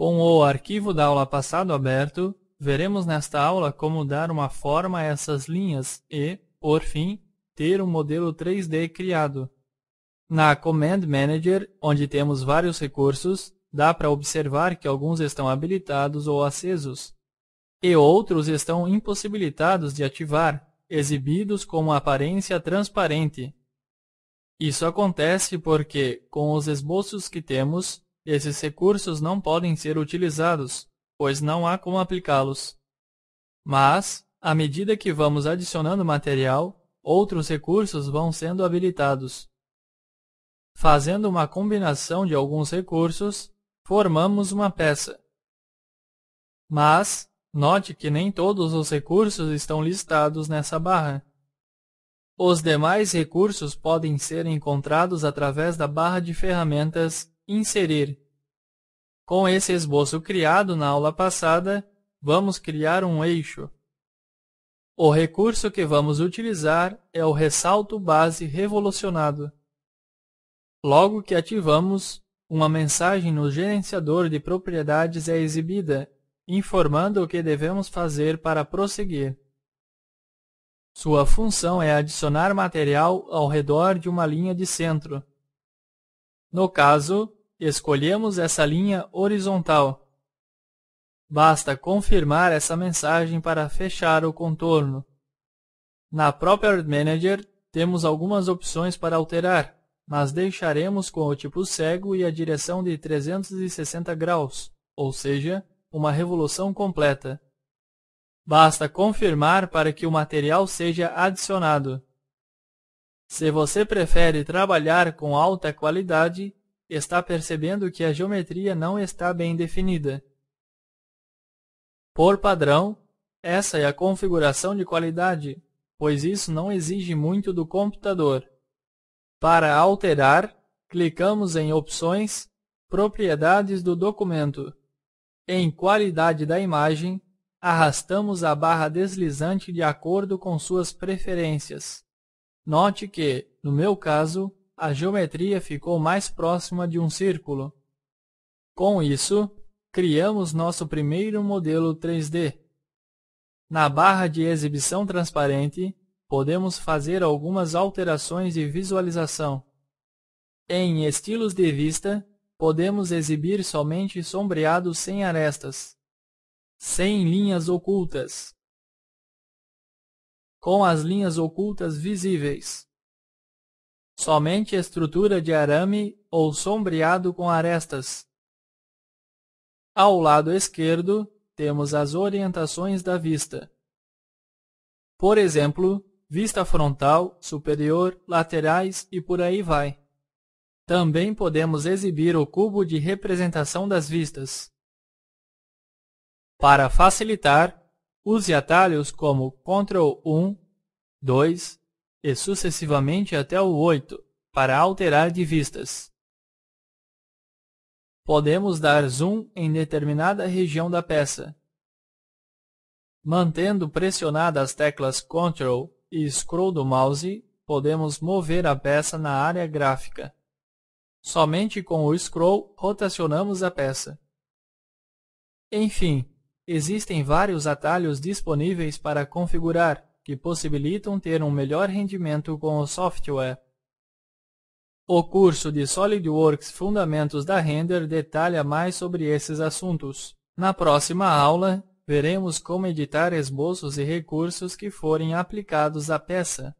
Com o arquivo da aula passada aberto, veremos nesta aula como dar uma forma a essas linhas e, por fim, ter um modelo 3D criado. Na Command Manager, onde temos vários recursos, dá para observar que alguns estão habilitados ou acesos, e outros estão impossibilitados de ativar, exibidos como aparência transparente. Isso acontece porque, com os esboços que temos, esses recursos não podem ser utilizados, pois não há como aplicá-los. Mas, à medida que vamos adicionando material, outros recursos vão sendo habilitados. Fazendo uma combinação de alguns recursos, formamos uma peça. Mas, note que nem todos os recursos estão listados nessa barra. Os demais recursos podem ser encontrados através da barra de ferramentas inserir. Com esse esboço criado na aula passada, vamos criar um eixo. O recurso que vamos utilizar é o ressalto base revolucionado. Logo que ativamos, uma mensagem no gerenciador de propriedades é exibida, informando o que devemos fazer para prosseguir. Sua função é adicionar material ao redor de uma linha de centro. No caso, Escolhemos essa linha horizontal. Basta confirmar essa mensagem para fechar o contorno. Na Property Manager, temos algumas opções para alterar, mas deixaremos com o tipo cego e a direção de 360 graus, ou seja, uma revolução completa. Basta confirmar para que o material seja adicionado. Se você prefere trabalhar com alta qualidade, está percebendo que a geometria não está bem definida. Por padrão, essa é a configuração de qualidade, pois isso não exige muito do computador. Para alterar, clicamos em Opções, Propriedades do documento. Em Qualidade da imagem, arrastamos a barra deslizante de acordo com suas preferências. Note que, no meu caso, a geometria ficou mais próxima de um círculo. Com isso, criamos nosso primeiro modelo 3D. Na barra de exibição transparente, podemos fazer algumas alterações de visualização. Em estilos de vista, podemos exibir somente sombreados sem arestas, sem linhas ocultas, com as linhas ocultas visíveis somente estrutura de arame ou sombreado com arestas. Ao lado esquerdo, temos as orientações da vista. Por exemplo, vista frontal, superior, laterais e por aí vai. Também podemos exibir o cubo de representação das vistas. Para facilitar, use atalhos como Ctrl 1, 2, e sucessivamente até o 8, para alterar de vistas. Podemos dar zoom em determinada região da peça. Mantendo pressionadas as teclas Ctrl e Scroll do mouse, podemos mover a peça na área gráfica. Somente com o scroll rotacionamos a peça. Enfim, existem vários atalhos disponíveis para configurar, que possibilitam ter um melhor rendimento com o software. O curso de SolidWorks Fundamentos da Render detalha mais sobre esses assuntos. Na próxima aula, veremos como editar esboços e recursos que forem aplicados à peça.